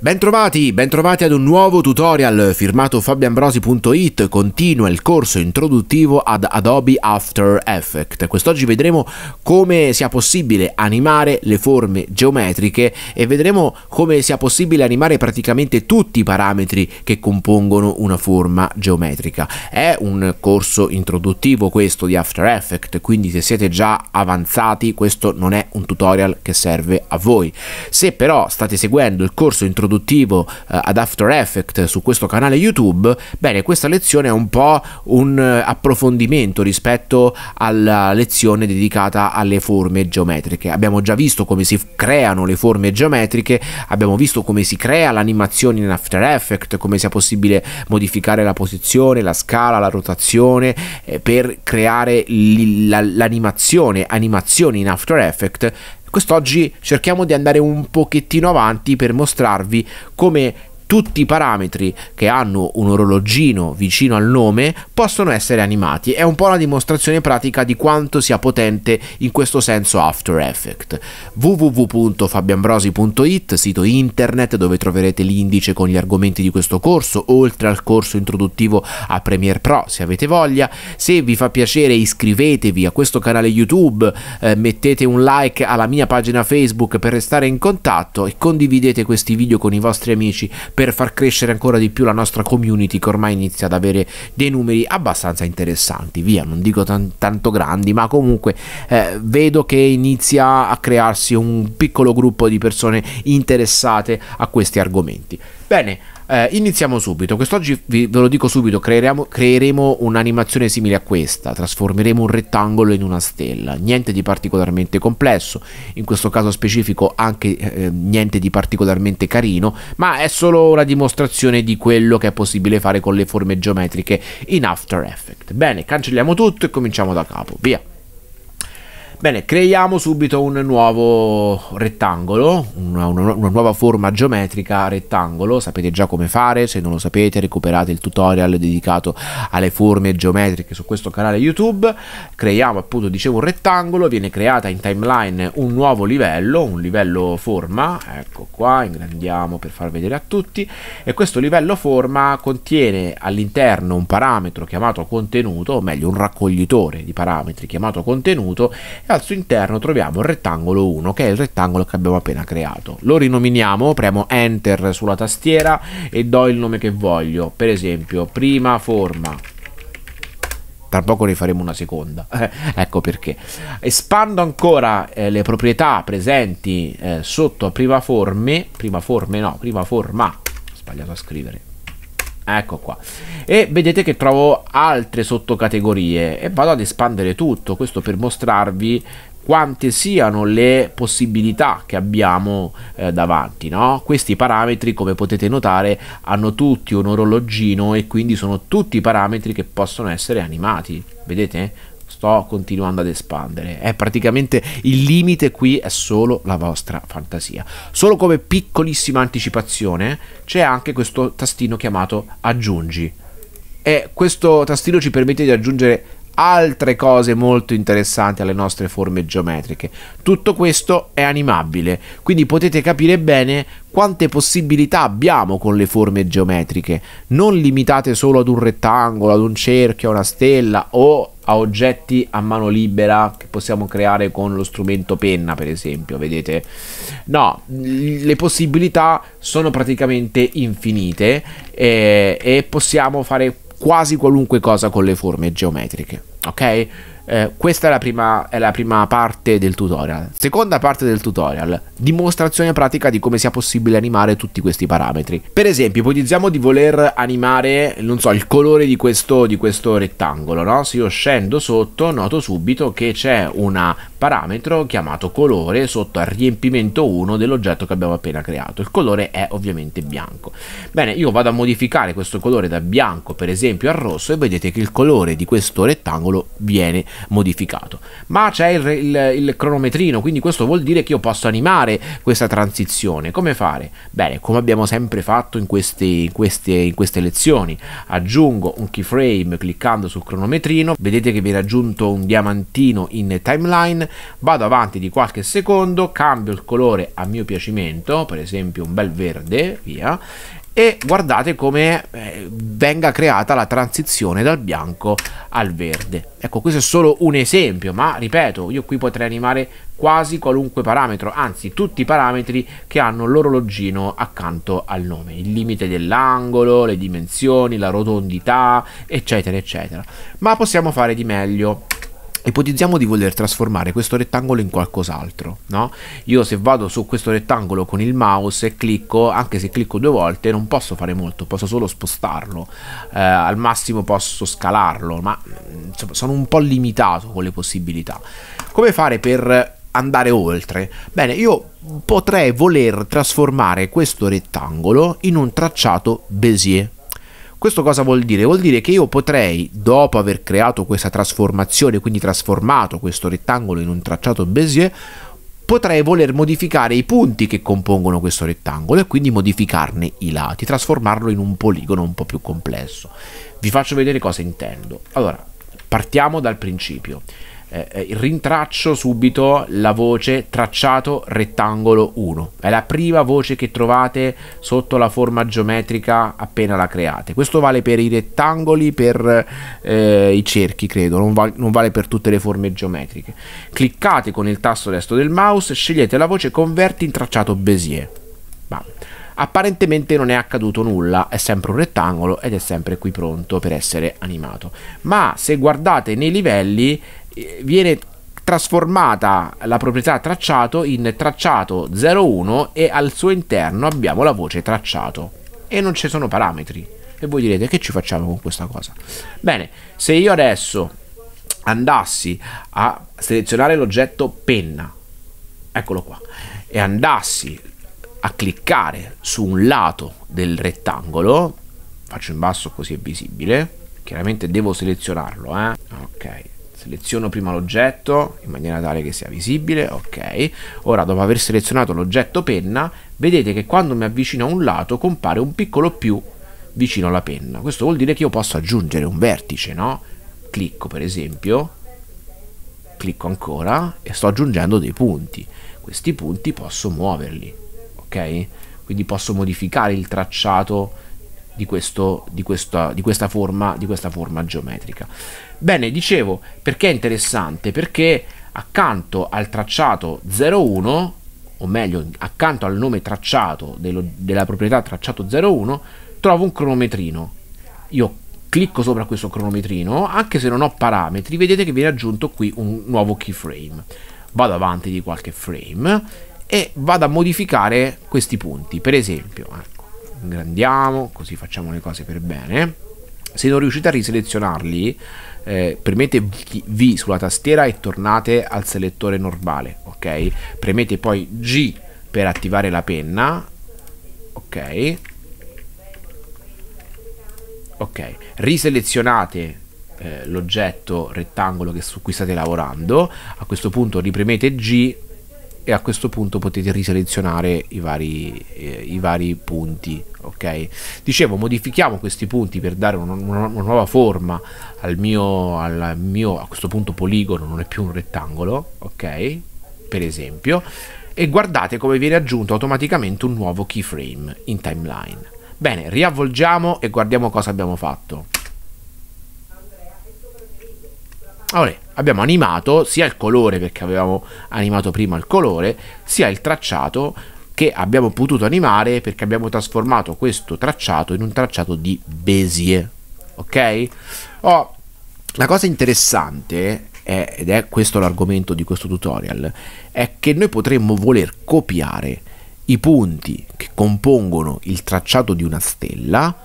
Bentrovati, bentrovati ad un nuovo tutorial firmato fabianbrosi.it continua il corso introduttivo ad Adobe After Effects. Quest'oggi vedremo come sia possibile animare le forme geometriche e vedremo come sia possibile animare praticamente tutti i parametri che compongono una forma geometrica. È un corso introduttivo questo di After Effects, quindi se siete già avanzati questo non è un tutorial che serve a voi. Se però state seguendo il corso introduttivo introduttivo eh, ad After Effects su questo canale YouTube, bene, questa lezione è un po' un eh, approfondimento rispetto alla lezione dedicata alle forme geometriche. Abbiamo già visto come si creano le forme geometriche, abbiamo visto come si crea l'animazione in After Effects, come sia possibile modificare la posizione, la scala, la rotazione eh, per creare l'animazione, animazioni in After Effects Quest'oggi cerchiamo di andare un pochettino avanti per mostrarvi come tutti i parametri che hanno un orologino vicino al nome possono essere animati. È un po' una dimostrazione pratica di quanto sia potente in questo senso After Effects. www.fabianbrosi.it, sito internet dove troverete l'indice con gli argomenti di questo corso, oltre al corso introduttivo a Premiere Pro se avete voglia. Se vi fa piacere iscrivetevi a questo canale YouTube, eh, mettete un like alla mia pagina Facebook per restare in contatto e condividete questi video con i vostri amici per far crescere ancora di più la nostra community che ormai inizia ad avere dei numeri abbastanza interessanti. Via, non dico tan- tanto grandi, ma comunque eh, vedo che inizia a crearsi un piccolo gruppo di persone interessate a questi argomenti. Bene, eh, iniziamo subito, quest'oggi vi, ve lo dico subito, creeremo un'animazione simile a questa, trasformeremo un rettangolo in una stella, niente di particolarmente complesso, in questo caso specifico anche eh, niente di particolarmente carino, ma è solo una dimostrazione di quello che è possibile fare con le forme geometriche in After Effects. Bene, cancelliamo tutto e cominciamo da capo, via! Bene, creiamo subito un nuovo rettangolo, una, una, una, nuova forma geometrica rettangolo, sapete già come fare, se non lo sapete recuperate il tutorial dedicato alle forme geometriche su questo canale YouTube, creiamo appunto dicevo un rettangolo, viene creata in timeline un nuovo livello, un livello forma, ecco qua, ingrandiamo per far vedere a tutti, e questo livello forma contiene all'interno un parametro chiamato contenuto, o meglio un raccoglitore di parametri chiamato contenuto, e al suo interno troviamo il rettangolo 1 che è il rettangolo che abbiamo appena creato. Lo rinominiamo, premo enter sulla tastiera e do il nome che voglio, per esempio prima forma tra poco ne faremo una seconda ecco perché espando ancora eh, le proprietà presenti eh, sotto prima forme prima forme no prima forma ho sbagliato a scrivere Ecco qua. E vedete che trovo altre sottocategorie e vado ad espandere tutto, questo per mostrarvi quante siano le possibilità che abbiamo eh, davanti. No? Questi parametri, come potete notare, hanno tutti un orologino e quindi sono tutti parametri che possono essere animati. Vedete? sto continuando ad espandere. È praticamente il limite qui è solo la vostra fantasia. Solo come piccolissima anticipazione c'è anche questo tastino chiamato aggiungi. E questo tastino ci permette di aggiungere altre cose molto interessanti alle nostre forme geometriche. Tutto questo è animabile, quindi potete capire bene quante possibilità abbiamo con le forme geometriche. Non limitate solo ad un rettangolo, ad un cerchio, a una stella o a oggetti a mano libera che possiamo creare con lo strumento penna, per esempio, vedete? No, le possibilità sono praticamente infinite e, eh, e possiamo fare quasi qualunque cosa con le forme geometriche, ok? Eh, questa è la, prima, è la, prima, parte del tutorial. Seconda parte del tutorial, dimostrazione pratica di come sia possibile animare tutti questi parametri. Per esempio, ipotizziamo di voler animare, non so, il colore di questo, di questo rettangolo, no? Se io scendo sotto, noto subito che c'è una parametro chiamato colore sotto al riempimento 1 dell'oggetto che abbiamo appena creato. Il colore è ovviamente bianco. Bene, io vado a modificare questo colore da bianco per esempio a rosso e vedete che il colore di questo rettangolo viene modificato. Ma c'è il, il, il cronometrino, quindi questo vuol dire che io posso animare questa transizione. Come fare? Bene, come abbiamo sempre fatto in queste, in queste, in queste lezioni, aggiungo un keyframe cliccando sul cronometrino, vedete che viene aggiunto un diamantino in timeline, vado avanti di qualche secondo, cambio il colore a mio piacimento, per esempio un bel verde, via, e guardate come eh, venga creata la transizione dal bianco al verde. Ecco, questo è solo un esempio, ma ripeto, io qui potrei animare quasi qualunque parametro, anzi tutti i parametri che hanno l'orologino accanto al nome, il limite dell'angolo, le dimensioni, la rotondità, eccetera, eccetera. Ma possiamo fare di meglio. Ipotizziamo di voler trasformare questo rettangolo in qualcos'altro, no? Io se vado su questo rettangolo con il mouse e clicco, anche se clicco due volte, non posso fare molto, posso solo spostarlo, eh, al massimo posso scalarlo, ma mm, insomma, sono un po' limitato con le possibilità. Come fare per andare oltre? Bene, io potrei voler trasformare questo rettangolo in un tracciato Bézier questo cosa vuol dire? Vuol dire che io potrei, dopo aver creato questa trasformazione, quindi trasformato questo rettangolo in un tracciato Bézier, potrei voler modificare i punti che compongono questo rettangolo e quindi modificarne i lati, trasformarlo in un poligono un po' più complesso. Vi faccio vedere cosa intendo. Allora, partiamo dal principio eh, eh rintraccio subito la voce tracciato rettangolo 1. È la prima voce che trovate sotto la forma geometrica appena la create. Questo vale per i rettangoli, per eh, i cerchi, credo, non, va non vale per tutte le forme geometriche. Cliccate con il tasto destro del mouse, scegliete la voce converti in tracciato Bézier. Ma apparentemente non è accaduto nulla, è sempre un rettangolo ed è sempre qui pronto per essere animato. Ma se guardate nei livelli viene trasformata la proprietà tracciato in tracciato 01 e al suo interno abbiamo la voce tracciato e non ci sono parametri e voi direte che ci facciamo con questa cosa bene se io adesso andassi a selezionare l'oggetto penna eccolo qua e andassi a cliccare su un lato del rettangolo faccio in basso così è visibile chiaramente devo selezionarlo eh? ok seleziono prima l'oggetto in maniera tale che sia visibile, ok. Ora dopo aver selezionato l'oggetto penna, vedete che quando mi avvicino a un lato compare un piccolo più vicino alla penna. Questo vuol dire che io posso aggiungere un vertice, no? Clicco per esempio, clicco ancora e sto aggiungendo dei punti. Questi punti posso muoverli, ok? Quindi posso modificare il tracciato di, questo, di, questa, di, questa forma, di questa forma geometrica. Bene, dicevo, perché è interessante? Perché accanto al tracciato 01, o meglio, accanto al nome tracciato dello, della proprietà tracciato 01, trovo un cronometrino. Io clicco sopra questo cronometrino, anche se non ho parametri, vedete che viene aggiunto qui un nuovo keyframe. Vado avanti di qualche frame e vado a modificare questi punti. Per esempio, ingrandiamo, così facciamo le cose per bene. Se non riuscite a riselezionarli, eh, premete V sulla tastiera e tornate al selettore normale, ok? Premete poi G per attivare la penna, ok? Ok, riselezionate eh, l'oggetto rettangolo che, su cui state lavorando, a questo punto ripremete G e a questo punto potete riselezionare i vari, eh, i vari punti ok dicevo modifichiamo questi punti per dare un, una, una, nuova forma al mio, al mio a questo punto poligono non è più un rettangolo ok per esempio e guardate come viene aggiunto automaticamente un nuovo keyframe in timeline bene riavvolgiamo e guardiamo cosa abbiamo fatto Allora, abbiamo animato sia il colore perché avevamo animato prima il colore, sia il tracciato che abbiamo potuto animare perché abbiamo trasformato questo tracciato in un tracciato di Bézier. Ok? Oh, la cosa interessante, è, ed è questo l'argomento di questo tutorial, è che noi potremmo voler copiare i punti che compongono il tracciato di una stella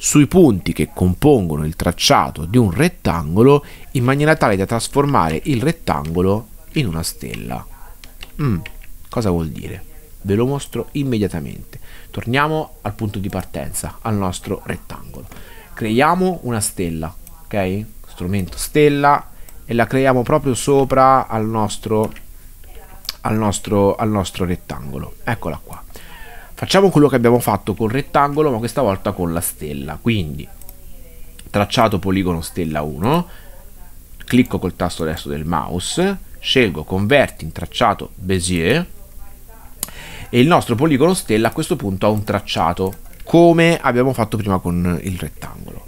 sui punti che compongono il tracciato di un rettangolo in maniera tale da trasformare il rettangolo in una stella. Mm, cosa vuol dire? Ve lo mostro immediatamente. Torniamo al punto di partenza, al nostro rettangolo. Creiamo una stella, ok? Strumento stella e la creiamo proprio sopra al nostro, al nostro, al nostro rettangolo. Eccola qua. Facciamo quello che abbiamo fatto col rettangolo, ma questa volta con la stella. Quindi, tracciato poligono stella 1, clicco col tasto destro del mouse, scelgo converti in tracciato Bézier e il nostro poligono stella a questo punto ha un tracciato come abbiamo fatto prima con il rettangolo.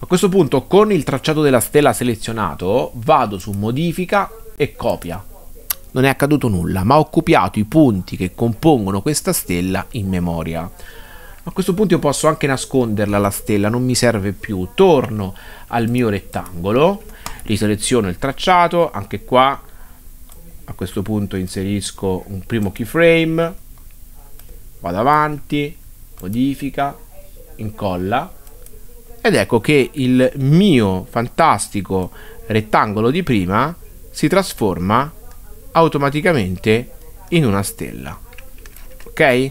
A questo punto con il tracciato della stella selezionato vado su modifica e copia non è accaduto nulla, ma ho copiato i punti che compongono questa stella in memoria. A questo punto io posso anche nasconderla la stella, non mi serve più. Torno al mio rettangolo, riseleziono il tracciato, anche qua a questo punto inserisco un primo keyframe, vado avanti, modifica, incolla ed ecco che il mio fantastico rettangolo di prima si trasforma automaticamente in una stella. Ok?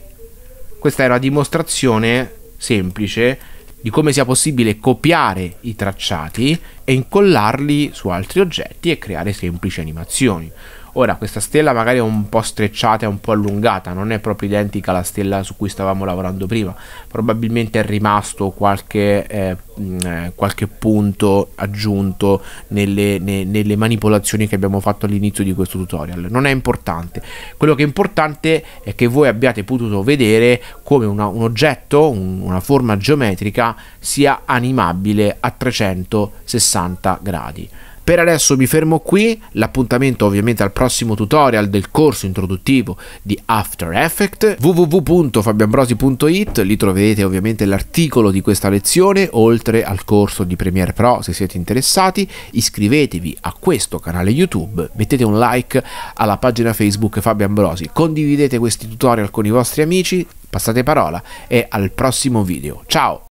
Questa è una dimostrazione semplice di come sia possibile copiare i tracciati e incollarli su altri oggetti e creare semplici animazioni. Ora, questa stella magari è un po' strecciata, e un po' allungata, non è proprio identica alla stella su cui stavamo lavorando prima. Probabilmente è rimasto qualche, eh, eh, qualche punto aggiunto nelle, ne, nelle, manipolazioni che abbiamo fatto all'inizio di questo tutorial. Non è importante. Quello che è importante è che voi abbiate potuto vedere come una, un oggetto, un, una forma geometrica, sia animabile a 360 gradi. Per adesso mi fermo qui, l'appuntamento ovviamente al prossimo tutorial del corso introduttivo di After Effects, www.fabianbrosi.it, lì troverete ovviamente l'articolo di questa lezione, oltre al corso di Premiere Pro se siete interessati, iscrivetevi a questo canale YouTube, mettete un like alla pagina Facebook Fabio Ambrosi, condividete questi tutorial con i vostri amici, passate parola e al prossimo video. Ciao!